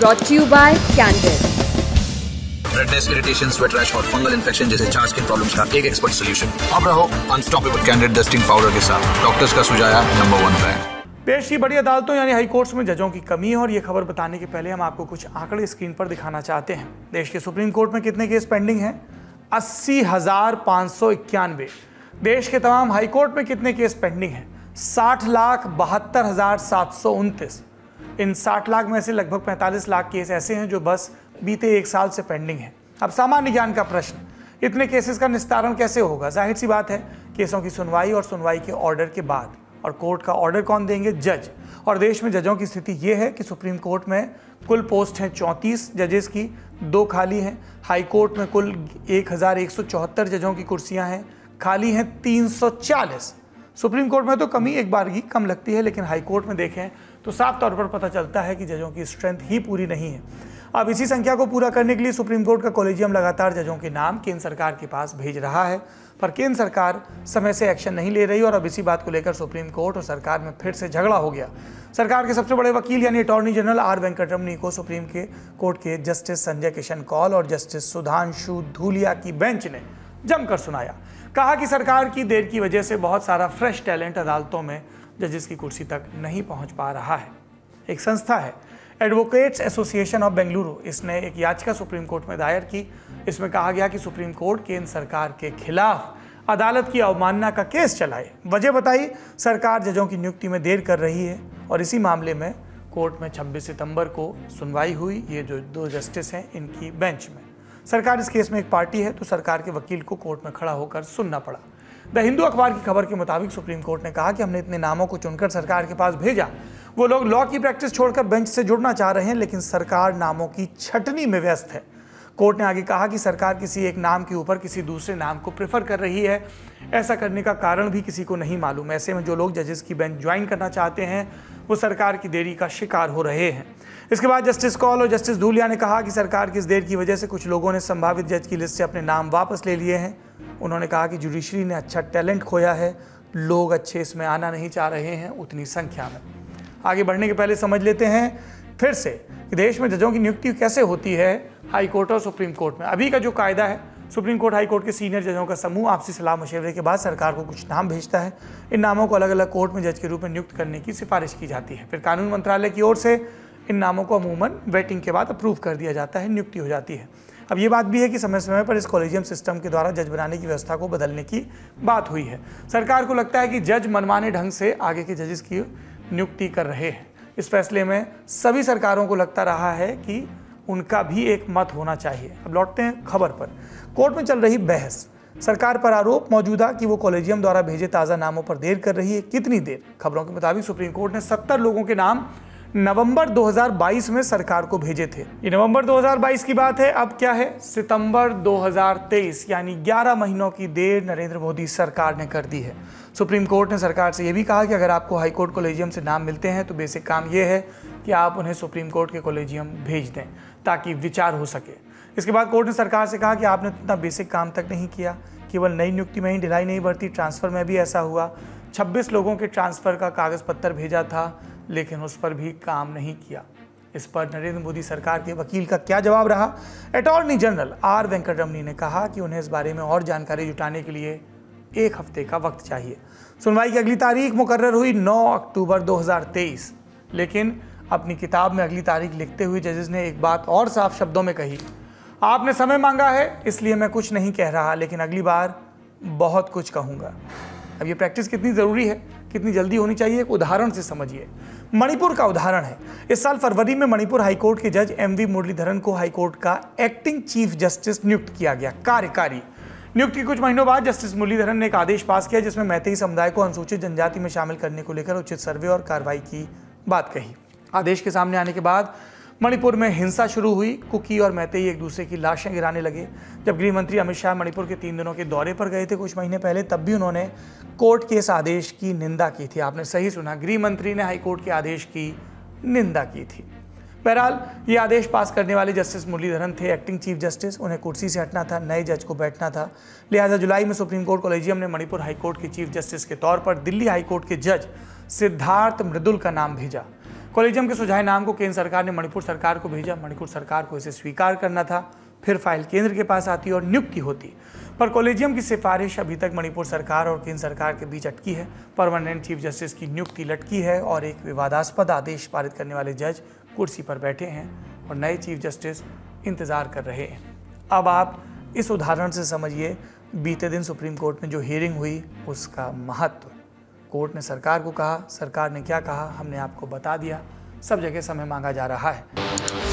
Brought you by Candid redness irritation sweat rash और fungal infection जैसे चार skin problems का एक एक्सपर्ट सोल्यूशन अब रहो अनस्टॉपेबल कैंडेड डस्टिंग पाउडर के साथ डॉक्टर्स का सुझाया नंबर वन पे. पेश की बड़ी अदालतों यानी हाई कोर्ट्स में जजों की कमी है और ये खबर बताने के पहले हम आपको कुछ आंकड़े स्क्रीन पर दिखाना चाहते हैं देश के सुप्रीम कोर्ट में कितने केस पेंडिंग हैं अस्सी हज़ार पाँच सौ इक्यानवे देश के तमाम हाई कोर्ट में कितने केस पेंडिंग हैं साठ लाख बहत्तर हज़ार सात सौ उनतीस इन 60 लाख में से लगभग 45 लाख केस ऐसे हैं जो बस बीते एक साल से पेंडिंग है अब सामान्य ज्ञान का प्रश्न इतने केसेस का निस्तारण कैसे होगा जाहिर सी बात है केसों की सुनवाई और सुनवाई के ऑर्डर के बाद और कोर्ट का ऑर्डर कौन देंगे जज और देश में जजों की स्थिति यह है कि सुप्रीम कोर्ट में कुल पोस्ट हैं 34 जजेस की दो खाली हैं हाई कोर्ट में कुल एक जजों की कुर्सियां हैं खाली हैं 340 सुप्रीम कोर्ट में तो कमी एक बार ही कम लगती है लेकिन हाई कोर्ट में देखें तो साफ तौर पर पता चलता है कि जजों की स्ट्रेंथ ही पूरी नहीं है अब इसी संख्या को पूरा करने के लिए सुप्रीम कोर्ट का कॉलेजियम लगातार जजों के नाम केंद्र सरकार के पास भेज रहा है पर केंद्र सरकार समय से एक्शन नहीं ले रही और अब इसी बात को लेकर सुप्रीम कोर्ट और सरकार में फिर से झगड़ा हो गया सरकार के सबसे बड़े वकील यानी अटॉर्नी जनरल आर वेंकटरमनी को सुप्रीम के कोर्ट के जस्टिस संजय किशन कौल और जस्टिस सुधांशु धूलिया की बेंच ने जमकर सुनाया कहा कि सरकार की देर की वजह से बहुत सारा फ्रेश टैलेंट अदालतों में जजेस की कुर्सी तक नहीं पहुंच पा रहा है एक संस्था है एडवोकेट्स एसोसिएशन ऑफ बेंगलुरु इसने एक याचिका सुप्रीम कोर्ट में दायर की इसमें कहा गया कि सुप्रीम कोर्ट केंद्र सरकार के खिलाफ अदालत की अवमानना का केस चलाए वजह बताई सरकार जजों की नियुक्ति में देर कर रही है और इसी मामले में कोर्ट में 26 सितंबर को सुनवाई हुई ये जो दो जस्टिस हैं इनकी बेंच में सरकार इस केस में एक पार्टी है तो सरकार के वकील को कोर्ट में खड़ा होकर सुनना पड़ा द हिंदू अखबार की खबर के मुताबिक सुप्रीम कोर्ट ने कहा कि हमने इतने नामों को चुनकर सरकार के पास भेजा वो लोग लॉ की प्रैक्टिस छोड़कर बेंच से जुड़ना चाह रहे हैं लेकिन सरकार नामों की छटनी में व्यस्त है कोर्ट ने आगे कहा कि सरकार किसी एक नाम के ऊपर किसी दूसरे नाम को प्रेफर कर रही है ऐसा करने का कारण भी किसी को नहीं मालूम ऐसे में जो लोग जजेस की बेंच ज्वाइन करना चाहते हैं वो सरकार की देरी का शिकार हो रहे हैं इसके बाद जस्टिस कॉल और जस्टिस धूलिया ने कहा कि सरकार की इस देर की वजह से कुछ लोगों ने संभावित जज की लिस्ट से अपने नाम वापस ले लिए हैं उन्होंने कहा कि जुडिशरी ने अच्छा टैलेंट खोया है लोग अच्छे इसमें आना नहीं चाह रहे हैं उतनी संख्या में आगे बढ़ने के पहले समझ लेते हैं फिर से देश में जजों की नियुक्ति कैसे होती है हाई कोर्ट और सुप्रीम कोर्ट में अभी का जो कायदा है सुप्रीम कोर्ट हाई कोर्ट के सीनियर जजों का समूह आपसी सलाह मशवरे के बाद सरकार को कुछ नाम भेजता है इन नामों को अलग अलग कोर्ट में जज के रूप में नियुक्त करने की सिफारिश की जाती है फिर कानून मंत्रालय की ओर से इन नामों को अमूमन वेटिंग के बाद अप्रूव कर दिया जाता है नियुक्ति हो जाती है अब ये बात भी है कि समय समय पर इस कॉलेजियम सिस्टम के द्वारा जज बनाने की व्यवस्था को बदलने की बात हुई है सरकार को लगता है कि जज मनमाने ढंग से आगे के जजेस की नियुक्ति कर रहे हैं इस फैसले में सभी सरकारों को लगता रहा है कि उनका भी एक मत होना चाहिए अब लौटते हैं खबर पर कोर्ट में चल रही बहस सरकार पर आरोप मौजूदा कि वो कॉलेजियम द्वारा भेजे ताज़ा नामों पर देर कर रही है कितनी देर खबरों के मुताबिक सुप्रीम कोर्ट ने सत्तर लोगों के नाम नवंबर 2022 में सरकार को भेजे थे ये नवंबर 2022 की बात है अब क्या है सितंबर 2023 यानी 11 महीनों की देर नरेंद्र मोदी सरकार ने कर दी है सुप्रीम कोर्ट ने सरकार से ये भी कहा कि अगर आपको हाई कोर्ट कॉलेजियम से नाम मिलते हैं तो बेसिक काम ये है कि आप उन्हें सुप्रीम कोर्ट के कॉलेजियम भेज दें ताकि विचार हो सके इसके बाद कोर्ट ने सरकार से कहा कि आपने इतना बेसिक काम तक नहीं किया केवल नई नियुक्ति में ही ढिलाई नहीं बढ़ती ट्रांसफ़र में भी ऐसा हुआ 26 लोगों के ट्रांसफ़र का कागज़ पत्तर भेजा था लेकिन उस पर भी काम नहीं किया इस पर नरेंद्र मोदी सरकार के वकील का क्या जवाब रहा अटॉर्नी जनरल आर वेंकटरमणी ने कहा कि उन्हें इस बारे में और जानकारी जुटाने के लिए एक हफ्ते का वक्त चाहिए सुनवाई की अगली तारीख मुकर्र हुई 9 अक्टूबर 2023 लेकिन अपनी किताब में अगली तारीख लिखते हुए जजेस ने एक बात और साफ शब्दों में कही आपने समय मांगा है इसलिए मैं कुछ नहीं कह रहा लेकिन अगली बार बहुत कुछ कहूँगा अब ये प्रैक्टिस कितनी ज़रूरी है कितनी जल्दी होनी चाहिए एक उदाहरण से समझिए मणिपुर का उदाहरण है इस साल फरवरी में मणिपुर हाईकोर्ट के जज एम वी मुरलीधरन को हाईकोर्ट का एक्टिंग चीफ जस्टिस नियुक्त किया गया कार्यकारी नियुक्ति के कुछ महीनों बाद जस्टिस मुरलीधरन ने एक आदेश पास किया जिसमें मैथिली समुदाय को अनुसूचित जनजाति में शामिल करने को लेकर उचित सर्वे और कार्रवाई की बात कही आदेश के सामने आने के बाद मणिपुर में हिंसा शुरू हुई कुकी और ही एक दूसरे की लाशें गिराने लगे जब गृह मंत्री अमित शाह मणिपुर के तीन दिनों के दौरे पर गए थे कुछ महीने पहले तब भी उन्होंने कोर्ट के इस आदेश की निंदा की थी आपने सही सुना गृह मंत्री ने हाईकोर्ट के आदेश की निंदा की थी बहरहाल ये आदेश पास करने वाले जस्टिस मुरलीधरन थे एक्टिंग चीफ जस्टिस उन्हें कुर्सी से हटना था नए जज को बैठना था लिहाजा जुलाई में सुप्रीम कोर्ट कॉलेजियम ने मणिपुर हाईकोर्ट के चीफ जस्टिस के तौर पर दिल्ली हाईकोर्ट के जज सिद्धार्थ मृदुल का नाम भेजा कॉलेजियम के सुझाए नाम को केंद्र सरकार ने मणिपुर सरकार को भेजा मणिपुर सरकार को इसे स्वीकार करना था फिर फाइल केंद्र के पास आती और नियुक्ति होती पर कॉलेजियम की सिफारिश अभी तक मणिपुर सरकार और केंद्र सरकार के बीच अटकी है परमानेंट चीफ जस्टिस की नियुक्ति लटकी है और एक विवादास्पद आदेश पारित करने वाले जज कुर्सी पर बैठे हैं और नए चीफ जस्टिस इंतज़ार कर रहे हैं अब आप इस उदाहरण से समझिए बीते दिन सुप्रीम कोर्ट में जो हियरिंग हुई उसका महत्व कोर्ट ने सरकार को कहा सरकार ने क्या कहा हमने आपको बता दिया सब जगह समय मांगा जा रहा है